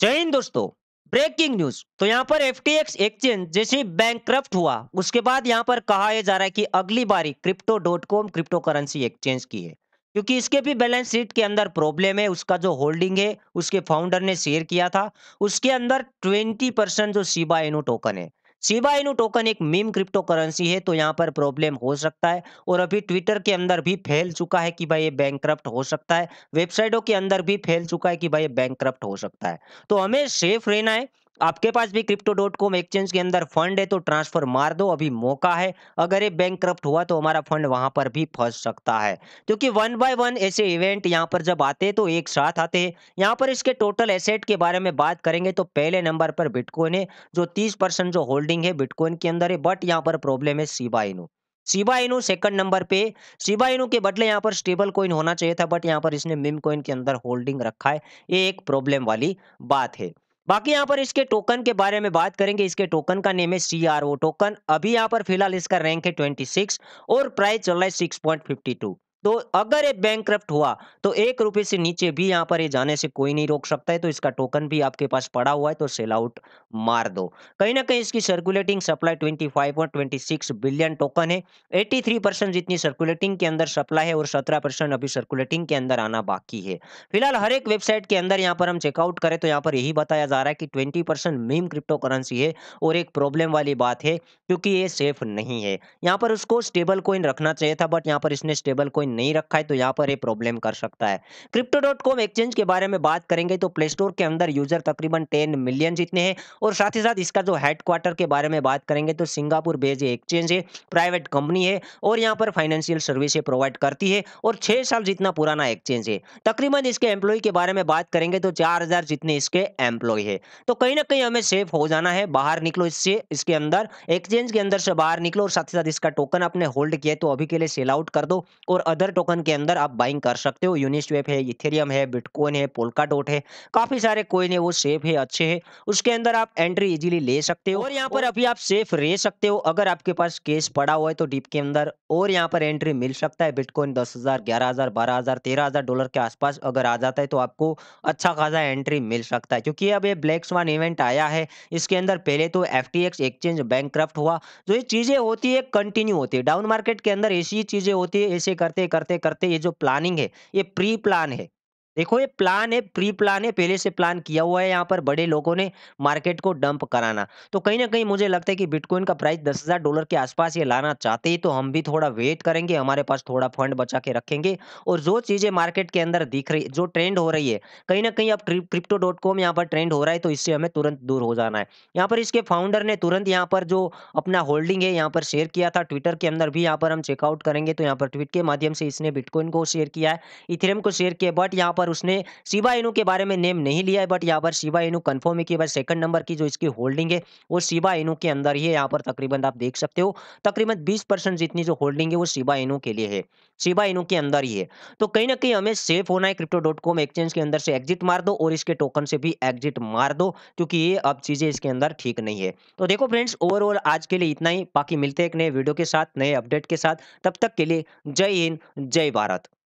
जय हिंद दोस्तों breaking news तो यहाँ पर एफ एक्सचेंज जैसे बैंक हुआ उसके बाद यहाँ पर कहा जा रहा है कि अगली बारी crypto dot com cryptocurrency exchange की है क्योंकि इसके भी बैलेंस शीट के अंदर प्रॉब्लम है उसका जो होल्डिंग है उसके फाउंडर ने शेयर किया था उसके अंदर ट्वेंटी परसेंट जो सीबा एनो टोकन है सीबा इनू टोकन एक मीम क्रिप्टो करेंसी है तो यहाँ पर प्रॉब्लम हो सकता है और अभी ट्विटर के अंदर भी फैल चुका है कि भाई ये बैंक हो सकता है वेबसाइटों के अंदर भी फैल चुका है कि भाई ये बैंक हो सकता है तो हमें सेफ रहना है आपके पास भी क्रिप्टो डॉट कॉम एक्सचेंज के अंदर फंड है तो ट्रांसफर मार दो अभी मौका है अगर ये बैंक करप्ट हुआ तो हमारा फंड वहां पर भी फंस सकता है क्योंकि वन बाय वन ऐसे इवेंट यहाँ पर जब आते हैं तो एक साथ आते हैं यहाँ पर इसके टोटल एसेट के बारे में बात करेंगे तो पहले नंबर पर बिटकॉइन है जो तीस परसेंट जो होल्डिंग है बिटकॉइन के अंदर है बट यहाँ पर प्रॉब्लम है सीबा इनू इनू सेकंड नंबर पे शिबा इनू के बदले यहाँ पर स्टेबल कॉइन होना चाहिए था बट यहाँ पर इसने मिम कॉइन के अंदर होल्डिंग रखा है ये एक प्रॉब्लम वाली बात है बाकी यहाँ पर इसके टोकन के बारे में बात करेंगे इसके टोकन का नेम है सी आर ओ टोकन अभी यहाँ पर फिलहाल इसका रैंक है 26 और प्राइस चल रहा है 6.52 तो अगर ये बैंक करप्ट हुआ तो एक रुपए से नीचे भी यहाँ पर ये जाने से कोई नहीं रोक सकता है तो इसका टोकन भी आपके पास पड़ा हुआ है तो सेल आउट मार दो कहीं ना कहीं इसकी सर्कुलेटिंग सप्लाई 25 और 26 बिलियन टोकन है 83 परसेंट जितनी सर्कुलेटिंग के अंदर सप्लाई है और 17 परसेंट अभी सर्कुलेटिंग के अंदर आना बाकी है फिलहाल हर एक वेबसाइट के अंदर यहाँ पर हम चेकआउट करें तो यहाँ पर यही बताया जा रहा है कि twenty percent meme cryptocurrency है और एक प्रॉब्लम वाली बात है क्योंकि ये सेफ नहीं है यहाँ पर उसको स्टेबल कोइन रखना चाहिए था बट यहाँ पर इसने स्टेबल कोइन नहीं रखा है तो यहाँ पर ये प्रॉब्लम कर सकता है क्रिप्टो डॉट कॉम एक्सचेंज के बारे में बात करेंगे तो प्ले स्टोर के अंदर यूजर तकरीबन टेन मिलियन जितने हैं और साथ ही साथ इसका जो हेडक्वार्टर के बारे में बात करेंगे तो सिंगापुर बेज एक्सचेंज है प्राइवेट कंपनी है और यहाँ पर फाइनेंशियल सर्विसेज प्रोवाइड करती है और छः साल जितना पुराना एक्सचेंज है तकरीबन इसके एम्प्लॉय के बारे में बात करेंगे तो चार हजार जितने इसके एम्प्लॉय है तो कहीं ना कहीं हमें सेफ हो जाना है बाहर निकलो इससे इसके अंदर एक्सचेंज के अंदर से बाहर निकलो और साथ ही साथ इसका टोकन आपने होल्ड किया तो अभी के लिए सेल आउट कर दो और अदर टोकन के अंदर आप बाइंग कर सकते हो यूनिस्वेप है इथेरियम है बिटकॉइन है पोल्का डॉट है काफी सारे कोइन है वो सेफ है अच्छे है उसके अंदर आप एंट्री इजिली ले सकते हो और यहाँ पर अभी आप सेफ रह सकते हो अगर आपके पास केस पड़ा हुआ है तो डीप के अंदर और यहाँ पर एंट्री मिल सकता है बिटकॉइन दस हजार ग्यारह हजार हजार डॉलर के आसपास अगर आ जाता है तो आपको अच्छा खासा एंट्री मिल सकता है क्योंकि अब ये ब्लैक स्वान इवेंट आया है इसके अंदर पहले तो एफ एक्सचेंज बैंक हुआ जो ये चीजें होती है कंटिन्यू होती है डाउन मार्केट के अंदर ऐसी चीजें होती है ऐसे करते करते करते ये जो प्लानिंग है ये प्री प्लान है देखो ये प्लान है प्री प्लान है पहले से प्लान किया हुआ है यहाँ पर बड़े लोगों ने मार्केट को डंप कराना तो कहीं ना कहीं मुझे लगता है कि बिटकॉइन का प्राइस दस हज़ार डॉलर के आसपास ये लाना चाहते हैं तो हम भी थोड़ा वेट करेंगे हमारे पास थोड़ा फंड बचा के रखेंगे और जो चीज़ें मार्केट के अंदर दिख रही जो ट्रेंड हो रही है कहीं ना कहीं अब क्रिप्टो डॉट कॉम यहाँ पर ट्रेंड हो रहा है तो इससे हमें तुरंत दूर हो जाना है यहाँ पर इसके फाउंडर ने तुरंत यहाँ पर जो अपना होल्डिंग है यहाँ पर शेयर किया था ट्विटर के अंदर भी यहाँ पर हम चेकआउट करेंगे तो यहाँ पर ट्वीट के माध्यम से इसने बिटकॉइन को शेयर किया है इथेरियम को शेयर किया बट यहाँ पर पर उसने शिवा इनू के बारे में नेम नहीं लिया है बट यहाँ पर शिवा इनू कन्फर्म है कि भाई सेकंड नंबर की जो इसकी होल्डिंग है वो शिवा इनू के अंदर ही है यहाँ पर तकरीबन आप देख सकते हो तकरीबन बीस परसेंट जितनी जो होल्डिंग है वो शिवा इनू के लिए है शिवा इनू के अंदर ही है तो कहीं ना कहीं हमें सेफ होना है क्रिप्टो डॉट कॉम एक्सचेंज के अंदर से एग्जिट मार दो और इसके टोकन से भी एग्जिट मार दो क्योंकि ये अब चीज़ें इसके अंदर ठीक नहीं है तो देखो फ्रेंड्स ओवरऑल आज के लिए इतना ही बाकी मिलते हैं एक नए वीडियो के साथ नए अपडेट के साथ तब तक के लिए जय हिंद जय भारत